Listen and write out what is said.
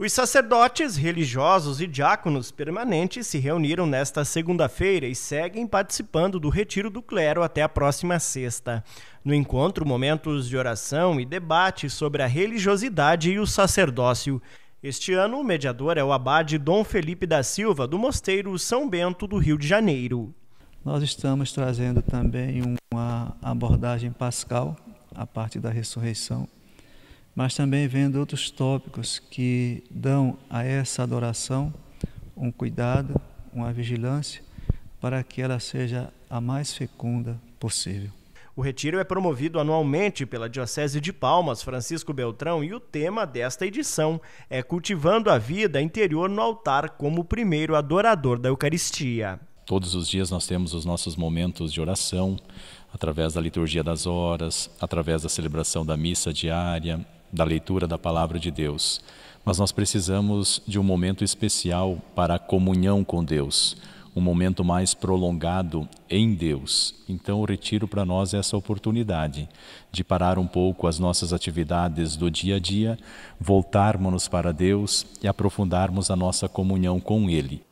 Os sacerdotes, religiosos e diáconos permanentes se reuniram nesta segunda-feira e seguem participando do retiro do clero até a próxima sexta. No encontro, momentos de oração e debate sobre a religiosidade e o sacerdócio. Este ano, o mediador é o abade Dom Felipe da Silva, do Mosteiro São Bento, do Rio de Janeiro. Nós estamos trazendo também uma abordagem pascal, a parte da ressurreição mas também vendo outros tópicos que dão a essa adoração um cuidado, uma vigilância, para que ela seja a mais fecunda possível. O retiro é promovido anualmente pela Diocese de Palmas, Francisco Beltrão, e o tema desta edição é Cultivando a Vida Interior no Altar como primeiro adorador da Eucaristia. Todos os dias nós temos os nossos momentos de oração, através da liturgia das horas, através da celebração da missa diária, da leitura da palavra de Deus. Mas nós precisamos de um momento especial para a comunhão com Deus, um momento mais prolongado em Deus. Então, o retiro para nós é essa oportunidade de parar um pouco as nossas atividades do dia a dia, voltarmos-nos para Deus e aprofundarmos a nossa comunhão com Ele.